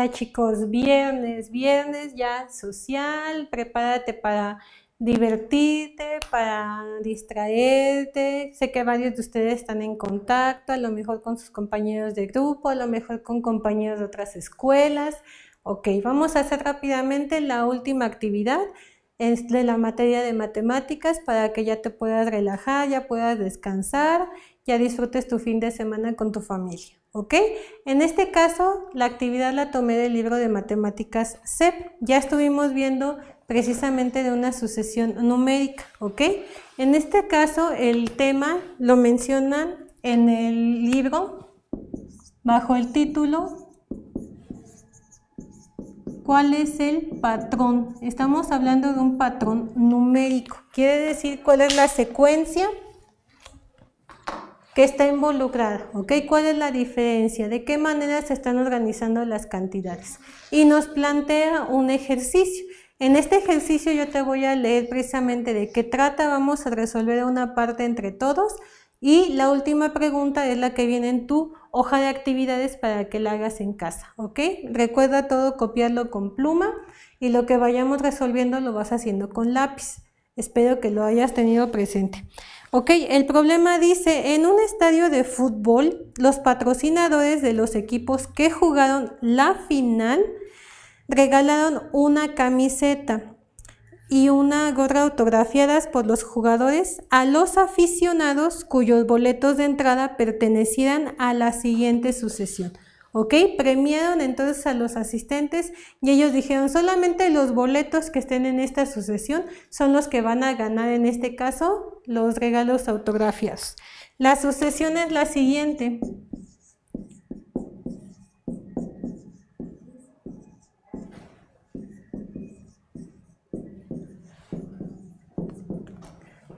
Hola chicos, viernes, viernes ya social, prepárate para divertirte, para distraerte. Sé que varios de ustedes están en contacto, a lo mejor con sus compañeros de grupo, a lo mejor con compañeros de otras escuelas. Ok, vamos a hacer rápidamente la última actividad es de la materia de matemáticas para que ya te puedas relajar, ya puedas descansar, ya disfrutes tu fin de semana con tu familia. ¿Ok? En este caso, la actividad la tomé del libro de matemáticas CEP. Ya estuvimos viendo precisamente de una sucesión numérica. ¿Ok? En este caso, el tema lo mencionan en el libro bajo el título cuál es el patrón. Estamos hablando de un patrón numérico. Quiere decir cuál es la secuencia que está involucrada, ¿ok? ¿Cuál es la diferencia? ¿De qué manera se están organizando las cantidades? Y nos plantea un ejercicio. En este ejercicio yo te voy a leer precisamente de qué trata, vamos a resolver una parte entre todos y la última pregunta es la que viene en tu hoja de actividades para que la hagas en casa, ¿ok? Recuerda todo copiarlo con pluma y lo que vayamos resolviendo lo vas haciendo con lápiz. Espero que lo hayas tenido presente. Ok, el problema dice, en un estadio de fútbol, los patrocinadores de los equipos que jugaron la final regalaron una camiseta y una gorra autografiadas por los jugadores a los aficionados cuyos boletos de entrada pertenecían a la siguiente sucesión. ¿Ok? Premiaron entonces a los asistentes y ellos dijeron solamente los boletos que estén en esta sucesión son los que van a ganar en este caso los regalos autografiados. La sucesión es la siguiente.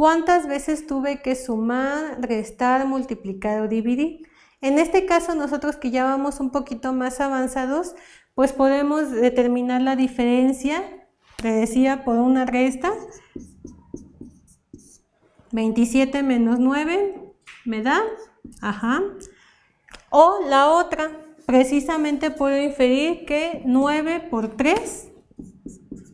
¿Cuántas veces tuve que sumar, restar, multiplicar o dividir? En este caso, nosotros que ya vamos un poquito más avanzados, pues podemos determinar la diferencia, Te decía, por una resta. 27 menos 9 me da, ajá. O la otra, precisamente puedo inferir que 9 por 3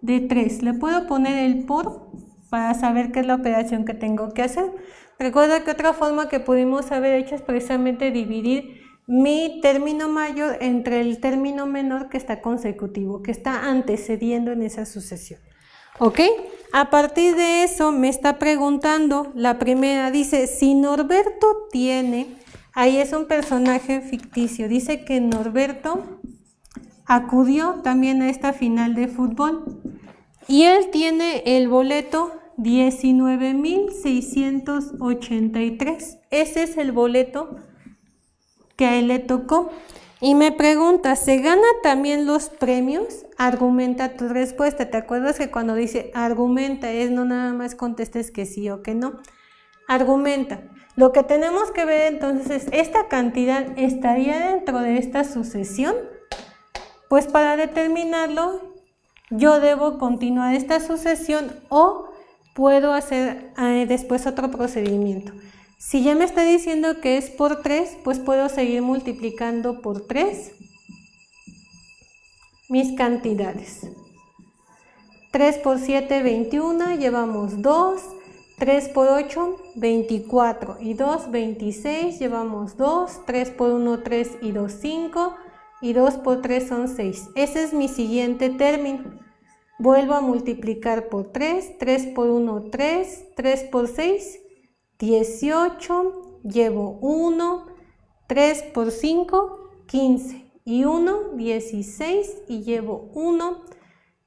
de 3. Le puedo poner el por para saber qué es la operación que tengo que hacer. Recuerda que otra forma que pudimos haber hecho es precisamente dividir mi término mayor entre el término menor que está consecutivo, que está antecediendo en esa sucesión. ¿Ok? A partir de eso me está preguntando, la primera dice, si Norberto tiene, ahí es un personaje ficticio, dice que Norberto acudió también a esta final de fútbol. Y él tiene el boleto 19.683. Ese es el boleto que a él le tocó. Y me pregunta, ¿se gana también los premios? Argumenta tu respuesta. ¿Te acuerdas que cuando dice argumenta es no nada más contestes que sí o que no? Argumenta. Lo que tenemos que ver entonces es, ¿esta cantidad estaría dentro de esta sucesión? Pues para determinarlo yo debo continuar esta sucesión o puedo hacer eh, después otro procedimiento. Si ya me está diciendo que es por 3, pues puedo seguir multiplicando por 3 mis cantidades. 3 por 7, 21, llevamos 2, 3 por 8, 24 y 2, 26, llevamos 2, 3 por 1, 3 y 2, 5, y 2 por 3 son 6. Ese es mi siguiente término. Vuelvo a multiplicar por 3, 3 por 1, 3, 3 por 6, 18, llevo 1, 3 por 5, 15 y 1, 16 y llevo 1,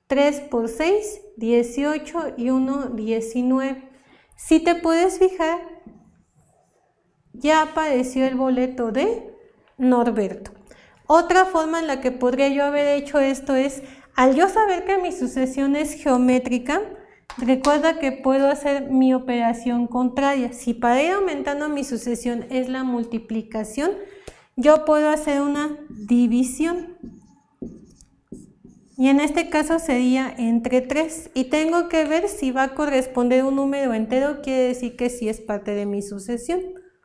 3 por 6, 18 y 1, 19. Si te puedes fijar, ya apareció el boleto de Norberto. Otra forma en la que podría yo haber hecho esto es, al yo saber que mi sucesión es geométrica, recuerda que puedo hacer mi operación contraria. Si para ir aumentando mi sucesión es la multiplicación, yo puedo hacer una división. Y en este caso sería entre 3. Y tengo que ver si va a corresponder un número entero, quiere decir que sí es parte de mi sucesión.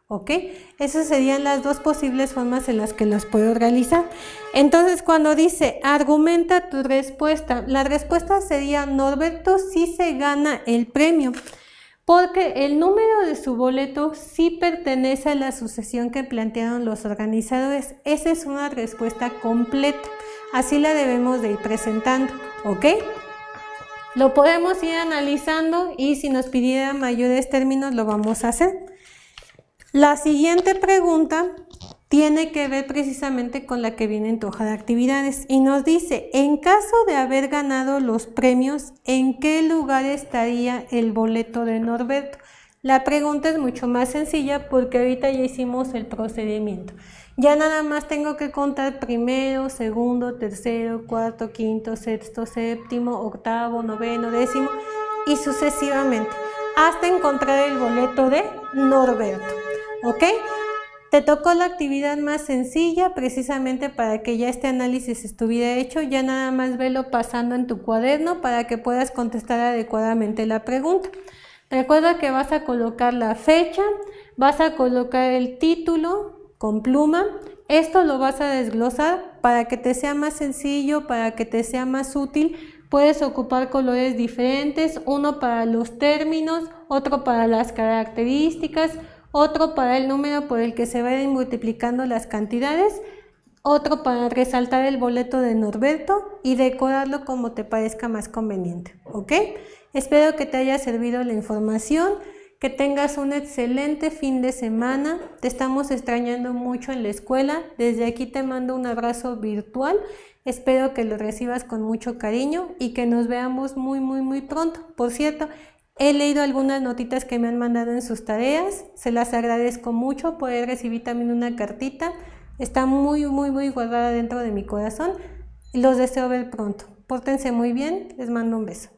¿Ok? Esas serían las dos posibles formas en las que las puedo realizar. Entonces, cuando dice, argumenta tu respuesta, la respuesta sería, Norberto sí se gana el premio, porque el número de su boleto sí pertenece a la sucesión que plantearon los organizadores. Esa es una respuesta completa, así la debemos de ir presentando, ¿ok? Lo podemos ir analizando y si nos pidiera mayores términos lo vamos a hacer. La siguiente pregunta tiene que ver precisamente con la que viene en tu hoja de actividades y nos dice, en caso de haber ganado los premios, ¿en qué lugar estaría el boleto de Norberto? La pregunta es mucho más sencilla porque ahorita ya hicimos el procedimiento. Ya nada más tengo que contar primero, segundo, tercero, cuarto, quinto, sexto, séptimo, octavo, noveno, décimo y sucesivamente hasta encontrar el boleto de Norberto. ¿Ok? Te tocó la actividad más sencilla precisamente para que ya este análisis estuviera hecho, ya nada más velo pasando en tu cuaderno para que puedas contestar adecuadamente la pregunta. Recuerda que vas a colocar la fecha, vas a colocar el título con pluma, esto lo vas a desglosar para que te sea más sencillo, para que te sea más útil. Puedes ocupar colores diferentes, uno para los términos, otro para las características, otro para el número por el que se vayan multiplicando las cantidades, otro para resaltar el boleto de Norberto y decorarlo como te parezca más conveniente, ¿ok? Espero que te haya servido la información, que tengas un excelente fin de semana, te estamos extrañando mucho en la escuela, desde aquí te mando un abrazo virtual, espero que lo recibas con mucho cariño y que nos veamos muy, muy, muy pronto. Por cierto, He leído algunas notitas que me han mandado en sus tareas, se las agradezco mucho, por recibir también una cartita, está muy, muy, muy guardada dentro de mi corazón y los deseo ver pronto. Pórtense muy bien, les mando un beso.